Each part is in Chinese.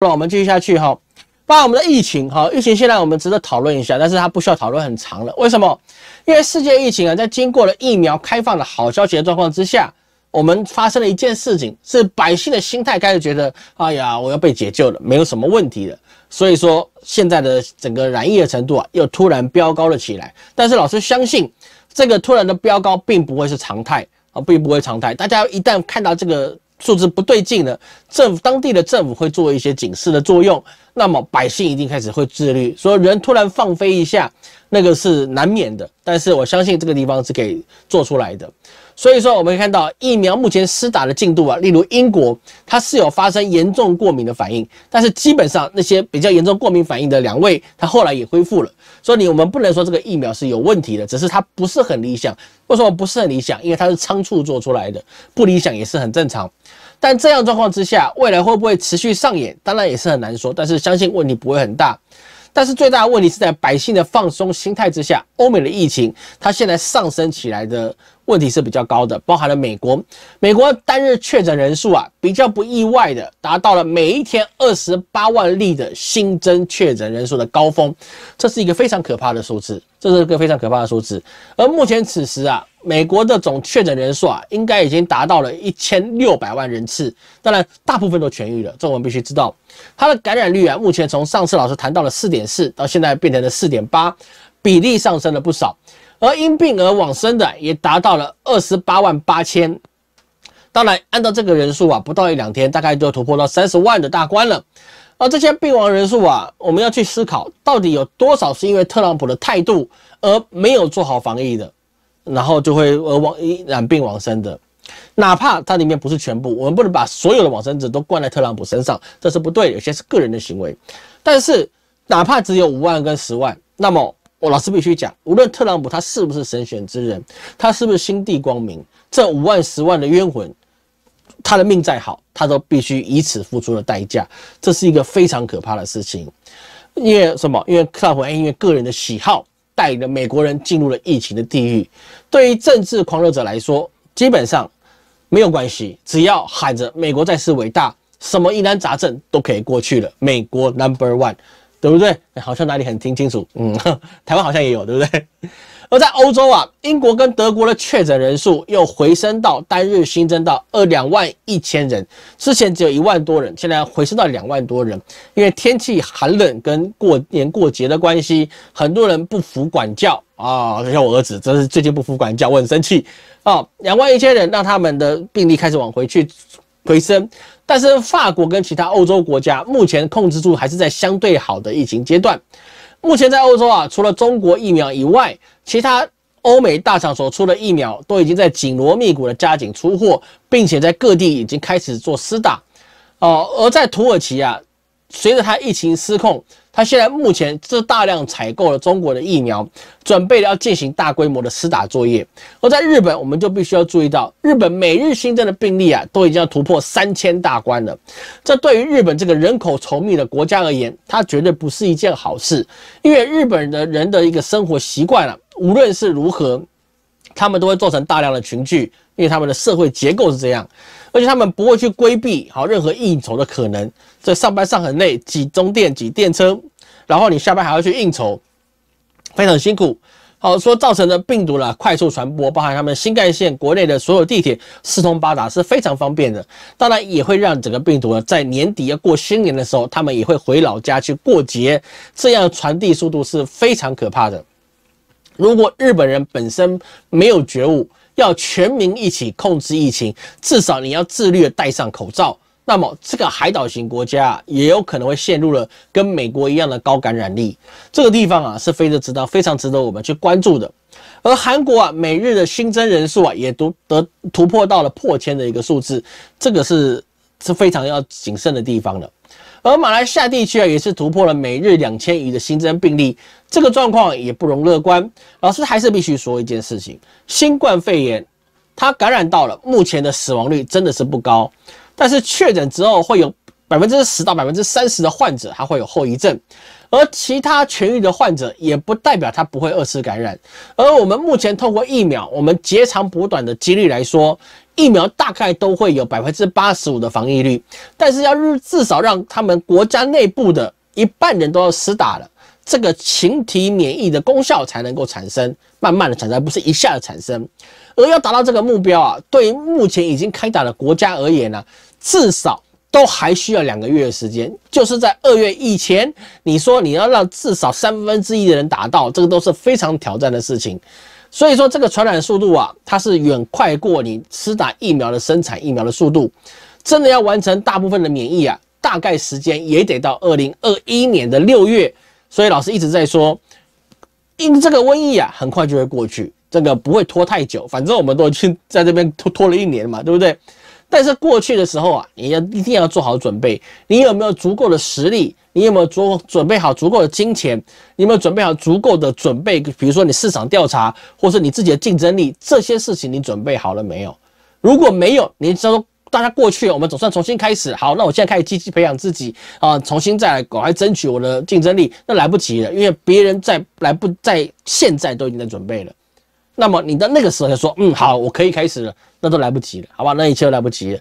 那我们继续下去哈。把我们的疫情哈，疫情现在我们值得讨论一下，但是它不需要讨论很长了。为什么？因为世界疫情啊，在经过了疫苗开放的好消息的状况之下，我们发生了一件事情，是百姓的心态开始觉得，哎呀，我要被解救了，没有什么问题了。所以说，现在的整个染疫的程度啊，又突然飙高了起来。但是老师相信，这个突然的飙高，并不会是常态啊，并不会常态。大家一旦看到这个。数字不对劲了，政府当地的政府会做一些警示的作用，那么百姓一定开始会自律。说人突然放飞一下，那个是难免的。但是我相信这个地方是可以做出来的。所以说，我们看到疫苗目前施打的进度啊，例如英国，它是有发生严重过敏的反应，但是基本上那些比较严重过敏反应的两位，他后来也恢复了。所以我们不能说这个疫苗是有问题的，只是它不是很理想。为什么不是很理想？因为它是仓促做出来的，不理想也是很正常。但这样状况之下，未来会不会持续上演，当然也是很难说。但是相信问题不会很大。但是最大的问题是在百姓的放松心态之下，欧美的疫情它现在上升起来的问题是比较高的，包含了美国。美国单日确诊人数啊，比较不意外的达到了每一天二十八万例的新增确诊人数的高峰，这是一个非常可怕的数字，这是一个非常可怕的数字。而目前此时啊。美国的总确诊人数啊，应该已经达到了一千六百万人次。当然，大部分都痊愈了，这我们必须知道。它的感染率啊，目前从上次老师谈到了四点四，到现在变成了四点八，比例上升了不少。而因病而往生的也达到了二十八万八千。当然，按照这个人数啊，不到一两天，大概就要突破到三十万的大关了。而这些病亡人数啊，我们要去思考，到底有多少是因为特朗普的态度而没有做好防疫的？然后就会呃亡染病亡身的，哪怕它里面不是全部，我们不能把所有的往生者都灌在特朗普身上，这是不对。有些是个人的行为，但是哪怕只有五万跟十万，那么我老师必须讲，无论特朗普他是不是神选之人，他是不是心地光明，这五万十万的冤魂，他的命再好，他都必须以此付出了代价。这是一个非常可怕的事情，因为什么？因为特朗普因为个人的喜好。带领了美国人进入了疫情的地狱。对于政治狂热者来说，基本上没有关系，只要喊着美国再次伟大，什么疑难杂症都可以过去了。美国 Number One，对不对？好像哪里很听清楚，嗯，台湾好像也有，对不对？而在欧洲啊，英国跟德国的确诊人数又回升到单日新增到二两万一千人，之前只有一万多人，现在回升到两万多人。因为天气寒冷跟过年过节的关系，很多人不服管教啊，像我儿子，真是最近不服管教，我很生气啊。两万一千人让他们的病例开始往回去回升，但是法国跟其他欧洲国家目前控制住，还是在相对好的疫情阶段。目前在欧洲啊，除了中国疫苗以外，其他欧美大厂所出的疫苗都已经在紧锣密鼓的加紧出货，并且在各地已经开始做施打。哦，而在土耳其啊，随着它疫情失控。他现在目前这大量采购了中国的疫苗，准备要进行大规模的施打作业。而在日本，我们就必须要注意到，日本每日新增的病例啊，都已经要突破三千大关了。这对于日本这个人口稠密的国家而言，它绝对不是一件好事。因为日本的人的一个生活习惯了，无论是如何，他们都会做成大量的群聚，因为他们的社会结构是这样。而且他们不会去规避好任何应酬的可能，这上班上很累，挤中电挤电车，然后你下班还要去应酬，非常辛苦。好说造成的病毒了快速传播，包含他们新干线国内的所有地铁四通八达是非常方便的，当然也会让整个病毒呢在年底要过新年的时候，他们也会回老家去过节，这样传递速度是非常可怕的。如果日本人本身没有觉悟。要全民一起控制疫情，至少你要自律的戴上口罩。那么，这个海岛型国家啊，也有可能会陷入了跟美国一样的高感染力。这个地方啊，是非常值得非常值得我们去关注的。而韩国啊，每日的新增人数啊，也都得突破到了破千的一个数字，这个是是非常要谨慎的地方的。而马来西亚地区啊，也是突破了每日两千余的新增病例，这个状况也不容乐观。老师还是必须说一件事情：，新冠肺炎它感染到了，目前的死亡率真的是不高，但是确诊之后会有百分之十到百分之三十的患者还会有后遗症，而其他痊愈的患者也不代表他不会二次感染。而我们目前透过疫苗，我们截长补短的几率来说。疫苗大概都会有百分之八十五的防疫率，但是要至少让他们国家内部的一半人都要死打了，这个群体免疫的功效才能够产生，慢慢的产生，而不是一下子产生。而要达到这个目标啊，对于目前已经开打的国家而言呢，至少都还需要两个月的时间，就是在二月以前，你说你要让至少三分之一的人达到，这个都是非常挑战的事情。所以说这个传染速度啊，它是远快过你施打疫苗的生产疫苗的速度，真的要完成大部分的免疫啊，大概时间也得到二零二一年的六月。所以老师一直在说，因这个瘟疫啊，很快就会过去，这个不会拖太久。反正我们都去在这边拖拖了一年嘛，对不对？但是过去的时候啊，你要一定要做好准备。你有没有足够的实力？你有没有做准备好足够的金钱？你有没有准备好足够的准备？比如说你市场调查，或是你自己的竞争力，这些事情你准备好了没有？如果没有，你说大家过去我们总算重新开始，好，那我现在开始积极培养自己啊，重新再来，我还争取我的竞争力，那来不及了，因为别人在来不在现在都已经在准备了。那么你到那个时候才说，嗯好，我可以开始了，那都来不及了，好吧？那一切都来不及了。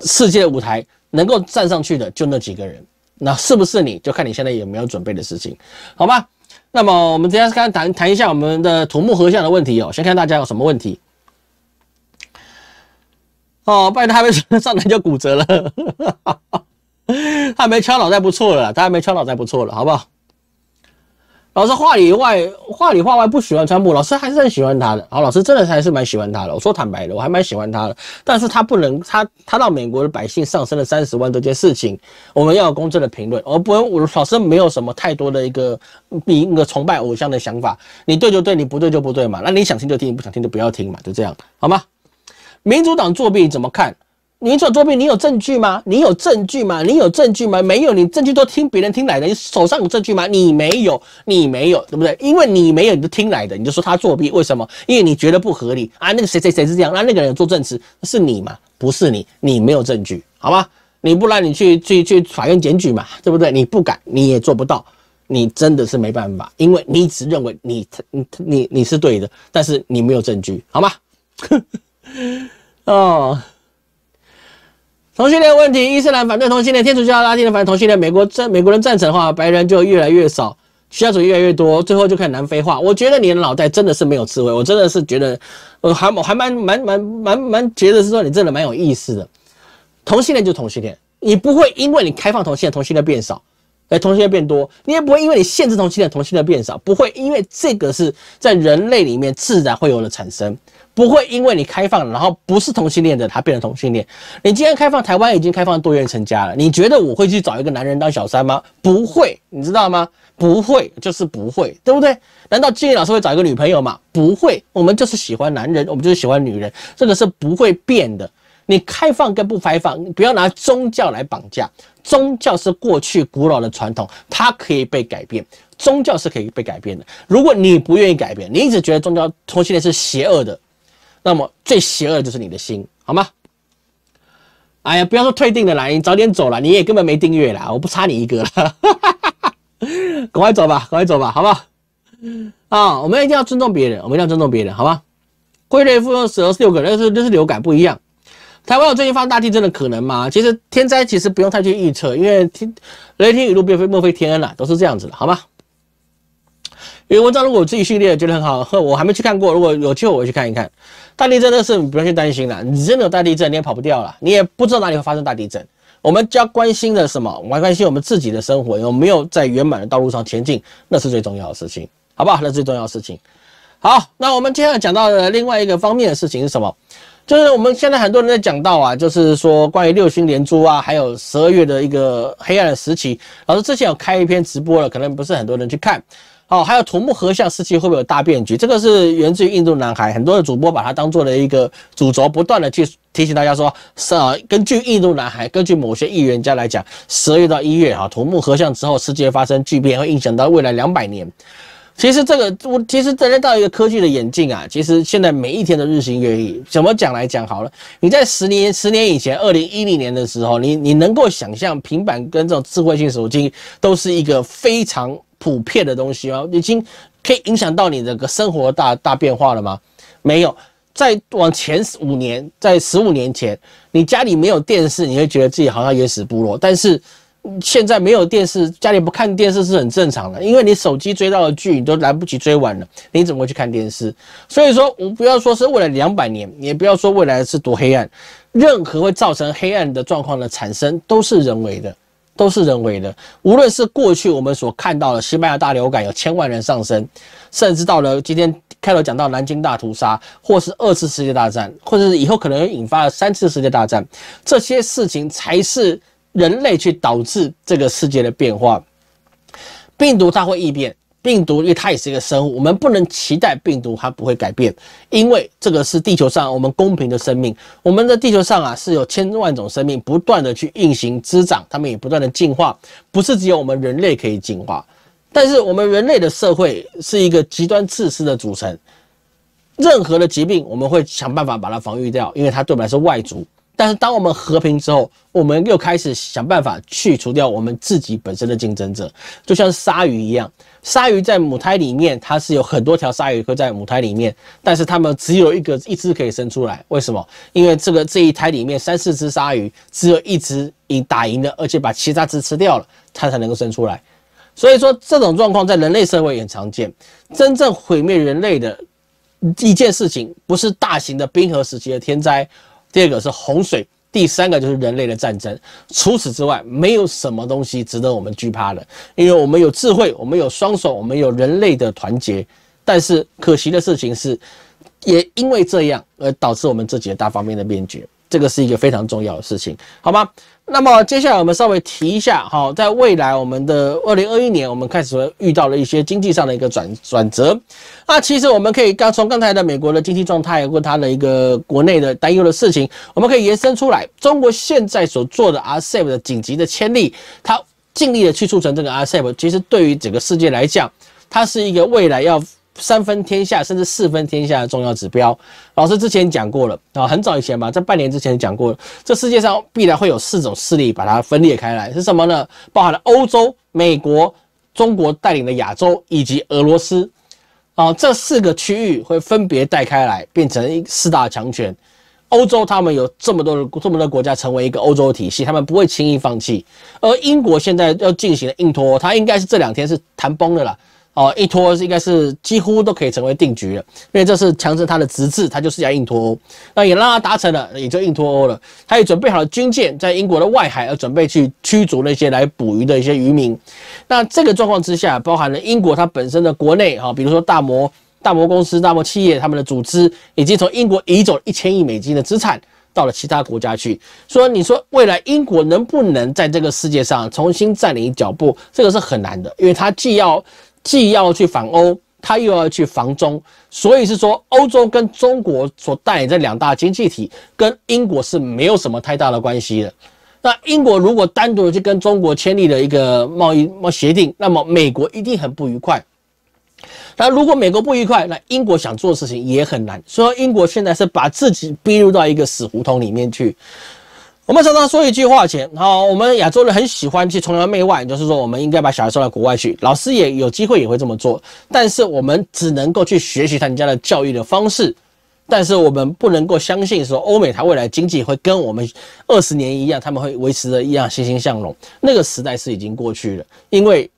世界舞台能够站上去的就那几个人，那是不是你就看你现在有没有准备的事情，好吧？那么我们今天刚刚谈谈一下我们的土木合相的问题哦，先看大家有什么问题。哦，不然他还没上台就骨折了，他还没敲脑袋不错了，他还没敲脑袋不错了，好不好？老师话里外，话里话外不喜欢川普，老师还是很喜欢他的。好，老师真的还是蛮喜欢他的。我说坦白的，我还蛮喜欢他的。但是他不能，他他让美国的百姓上升了三十万这件事情，我们要公正的评论，而不我老师没有什么太多的一个比一个崇拜偶像的想法。你对就对，你不对就不对嘛。那你想听就听，不想听就不要听嘛，就这样，好吗？民主党作弊怎么看？你做作弊，你有证据吗？你有证据吗？你有证据吗？没有，你证据都听别人听来的，你手上有证据吗？你没有，你没有，对不对？因为你没有，你就听来的，你就说他作弊，为什么？因为你觉得不合理啊？那个谁谁谁是这样，那那个人做证词是你吗？不是你，你没有证据，好吗？你不然你去去去法院检举嘛，对不对？你不敢，你也做不到，你真的是没办法，因为你一直认为你你你你是对的，但是你没有证据，好吗？哦。同性恋问题，伊斯兰反对同性恋，天主教拉丁人反对同性恋，美国赞美国人赞成的话，白人就越来越少，黑人就越来越多，最后就开始南非化。我觉得你的脑袋真的是没有智慧，我真的是觉得，我还还蛮蛮蛮蛮蛮觉得是说你真的蛮有意思的。同性恋就是同性恋，你不会因为你开放同性恋，同性恋变少；哎，同性恋变多，你也不会因为你限制同性恋，同性恋变少。不会因为这个是在人类里面自然会有的产生。不会因为你开放，然后不是同性恋的他变成同性恋。你既然开放，台湾已经开放多元成家了。你觉得我会去找一个男人当小三吗？不会，你知道吗？不会，就是不会，对不对？难道静怡老师会找一个女朋友吗？不会，我们就是喜欢男人，我们就是喜欢女人，这个是不会变的。你开放跟不开放，不要拿宗教来绑架。宗教是过去古老的传统，它可以被改变，宗教是可以被改变的。如果你不愿意改变，你一直觉得宗教同性恋是邪恶的。那么最邪恶的就是你的心，好吗？哎呀，不要说退订的啦，你早点走了，你也根本没订阅啦，我不差你一个了，赶快走吧，赶快走吧，好不好？啊，我们一定要尊重别人，我们一定要尊重别人，好吗？会人附庸蛇是流感，那是那是流感不一样。台湾有最近发生大地震的可能吗？其实天灾其实不用太去预测，因为天雷天雨露并非莫非天恩了，都是这样子的，好吗？因为文章如果我自己训练觉得很好，呵，我还没去看过。如果有机会，我去看一看。大地震的你不要去担心了，你真的有大地震，你也跑不掉了，你也不知道哪里会发生大地震。我们要关心的什么？我们关心我们自己的生活有没有在圆满的道路上前进，那是最重要的事情，好不好？那最重要的事情。好，那我们接下来讲到的另外一个方面的事情是什么？就是我们现在很多人在讲到啊，就是说关于六星连珠啊，还有十二月的一个黑暗的时期。老师之前有开一篇直播了，可能不是很多人去看。哦，还有土木合像世界会不会有大变局？这个是源自于印度男孩，很多的主播把它当做了一个主轴，不断的去提醒大家说：，呃，根据印度男孩，根据某些预言家来讲，十二月到一月，哈，土木合像之后，世界发生巨变，会影响到未来两百年。其实这个，我其实真到一个科技的眼进啊，其实现在每一天的日新月异。怎么讲来讲好了？你在十年、十年以前，二零一零年的时候，你你能够想象平板跟这种智慧性手机都是一个非常。普遍的东西吗？已经可以影响到你这个生活大大变化了吗？没有。再往前五年，在十五年前，你家里没有电视，你会觉得自己好像原始部落。但是现在没有电视，家里不看电视是很正常的，因为你手机追到的剧，你都来不及追完了，你怎么会去看电视？所以说，我们不要说是为了两百年，也不要说未来是多黑暗，任何会造成黑暗的状况的产生，都是人为的。都是人为的，无论是过去我们所看到的西班牙大流感，有千万人上升，甚至到了今天开头讲到南京大屠杀，或是二次世界大战，或者是以后可能引发了三次世界大战，这些事情才是人类去导致这个世界的变化。病毒它会异变。病毒，因为它也是一个生物，我们不能期待病毒它不会改变，因为这个是地球上我们公平的生命。我们的地球上啊，是有千万种生命不断的去运行、滋长，它们也不断的进化，不是只有我们人类可以进化。但是我们人类的社会是一个极端自私的组成，任何的疾病我们会想办法把它防御掉，因为它对我们来说外族。但是，当我们和平之后，我们又开始想办法去除掉我们自己本身的竞争者，就像鲨鱼一样。鲨鱼在母胎里面，它是有很多条鲨鱼会在母胎里面，但是它们只有一个一只可以生出来。为什么？因为这个这一胎里面三四只鲨鱼，只有一只赢打赢了，而且把其他只吃掉了，它才能够生出来。所以说，这种状况在人类社会也很常见。真正毁灭人类的一件事情，不是大型的冰河时期的天灾。第二个是洪水，第三个就是人类的战争。除此之外，没有什么东西值得我们惧怕的，因为我们有智慧，我们有双手，我们有人类的团结。但是可惜的事情是，也因为这样而导致我们自己的大方面的灭绝。这个是一个非常重要的事情，好吗？那么接下来我们稍微提一下，好，在未来我们的二零二一年，我们开始遇到了一些经济上的一个转转折。那其实我们可以刚从刚才的美国的经济状态或它的一个国内的担忧的事情，我们可以延伸出来，中国现在所做的 RCEP 的紧急的牵力，它尽力的去促成这个 RCEP，其实对于整个世界来讲，它是一个未来要。三分天下，甚至四分天下的重要指标，老师之前讲过了啊。很早以前吧，在半年之前讲过，这世界上必然会有四种势力把它分裂开来，是什么呢？包含了欧洲、美国、中国带领的亚洲以及俄罗斯啊，这四个区域会分别带开来，变成四大强权。欧洲他们有这么多的这么多国家成为一个欧洲体系，他们不会轻易放弃。而英国现在要进行的硬脱，他应该是这两天是谈崩的了。哦，一脱应该是几乎都可以成为定局了，因为这是强制他的直责，他就是要硬脱欧，那也让他达成了，也就硬脱欧了。他也准备好了军舰，在英国的外海，要准备去驱逐那些来捕鱼的一些渔民。那这个状况之下，包含了英国它本身的国内哈，比如说大摩、大摩公司、大摩企业他们的组织，已经从英国移走一千亿美金的资产到了其他国家去。所以你说未来英国能不能在这个世界上重新占领脚步，这个是很难的，因为它既要。既要去反欧，他又要去防中，所以是说，欧洲跟中国所带领这两大经济体跟英国是没有什么太大的关系的。那英国如果单独的去跟中国签立了一个贸易贸协定，那么美国一定很不愉快。那如果美国不愉快，那英国想做事情也很难。所以英国现在是把自己逼入到一个死胡同里面去。我们常常说一句话，前好，我们亚洲人很喜欢去崇洋媚外，就是说我们应该把小孩送到国外去，老师也有机会也会这么做。但是我们只能够去学习他们家的教育的方式，但是我们不能够相信说欧美它未来经济会跟我们二十年一样，他们会维持着一样欣欣向荣。那个时代是已经过去了，因为。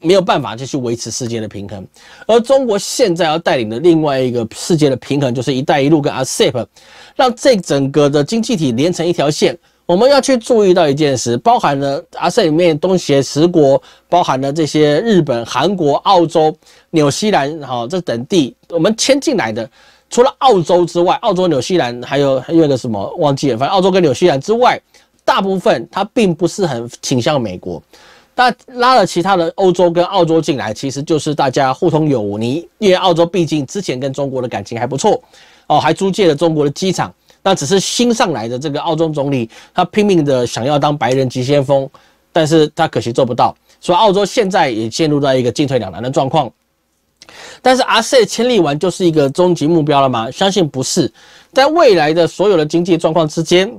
没有办法继续维持世界的平衡，而中国现在要带领的另外一个世界的平衡，就是“一带一路”跟 a p e p 让这整个的经济体连成一条线。我们要去注意到一件事，包含了 a p e p 里面东协十国，包含了这些日本、韩国、澳洲、纽西兰，哈，这等地，我们迁进来的，除了澳洲之外，澳洲、纽西兰还有还有个什么忘记了，反正澳洲跟纽西兰之外，大部分它并不是很倾向美国。那拉了其他的欧洲跟澳洲进来，其实就是大家互通有你因为澳洲毕竟之前跟中国的感情还不错，哦，还租借了中国的机场。那只是新上来的这个澳洲总理，他拼命的想要当白人急先锋，但是他可惜做不到，所以澳洲现在也陷入到一个进退两难的状况。但是阿瑟签立完就是一个终极目标了吗？相信不是。在未来的所有的经济状况之间，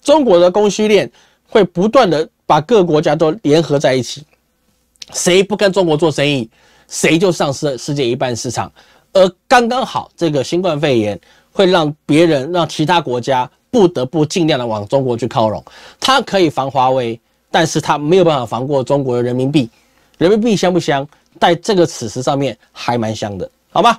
中国的供需链会不断的。把各国家都联合在一起，谁不跟中国做生意，谁就丧失了世界一半市场。而刚刚好，这个新冠肺炎会让别人让其他国家不得不尽量的往中国去靠拢。它可以防华为，但是它没有办法防过中国的人民币。人民币香不香？在这个此时上面还蛮香的，好吧？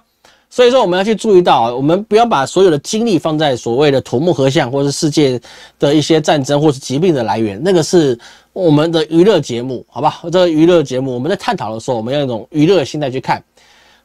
所以说我们要去注意到啊，我们不要把所有的精力放在所谓的土木合相，或者是世界的一些战争或是疾病的来源，那个是。我们的娱乐节目，好吧，这娱乐节目，我们在探讨的时候，我们要一种娱乐的心态去看，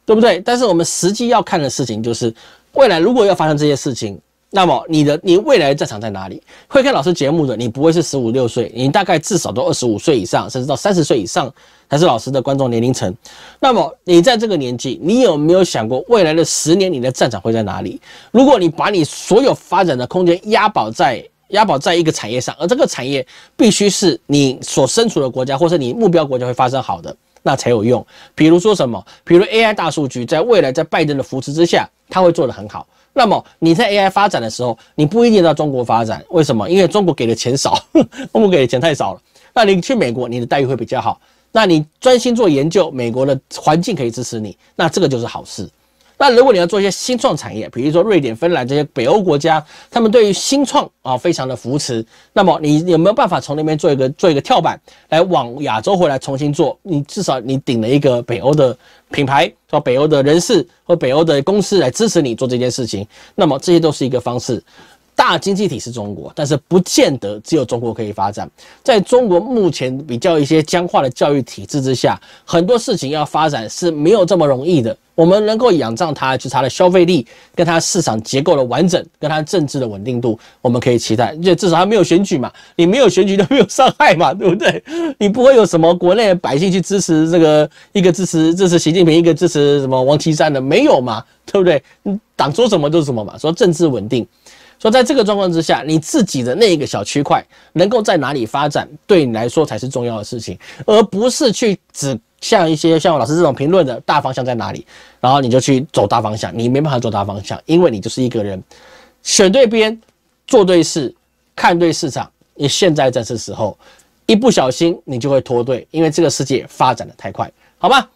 对不对？但是我们实际要看的事情就是，未来如果要发生这些事情，那么你的你未来的战场在哪里？会看老师节目的，你不会是十五六岁，你大概至少都二十五岁以上，甚至到三十岁以上才是老师的观众年龄层。那么你在这个年纪，你有没有想过未来的十年你的战场会在哪里？如果你把你所有发展的空间押宝在。押宝在一个产业上，而这个产业必须是你所身处的国家或是你目标国家会发生好的，那才有用。比如说什么？比如 AI 大数据，在未来在拜登的扶持之下，他会做得很好。那么你在 AI 发展的时候，你不一定到中国发展，为什么？因为中国给的钱少，中国给的钱太少了。那你去美国，你的待遇会比较好。那你专心做研究，美国的环境可以支持你，那这个就是好事。那如果你要做一些新创产业，比如说瑞典、芬兰这些北欧国家，他们对于新创啊非常的扶持，那么你有没有办法从那边做一个做一个跳板，来往亚洲回来重新做？你至少你顶了一个北欧的品牌，是吧？北欧的人士和北欧的公司来支持你做这件事情，那么这些都是一个方式。大经济体是中国，但是不见得只有中国可以发展。在中国目前比较一些僵化的教育体制之下，很多事情要发展是没有这么容易的。我们能够仰仗它，就它的消费力、跟它市场结构的完整、跟它政治的稳定度，我们可以期待。就至少还没有选举嘛，你没有选举都没有伤害嘛，对不对？你不会有什么国内百姓去支持这个一个支持支持习近平，一个支持什么王岐山的，没有嘛，对不对？党说什么就是什么嘛，说政治稳定。所以，在这个状况之下，你自己的那一个小区块能够在哪里发展，对你来说才是重要的事情，而不是去指向一些像我老师这种评论的大方向在哪里，然后你就去走大方向，你没办法走大方向，因为你就是一个人，选对边，做对事，看对市场。你现在正是时候，一不小心你就会脱队，因为这个世界发展的太快，好吧？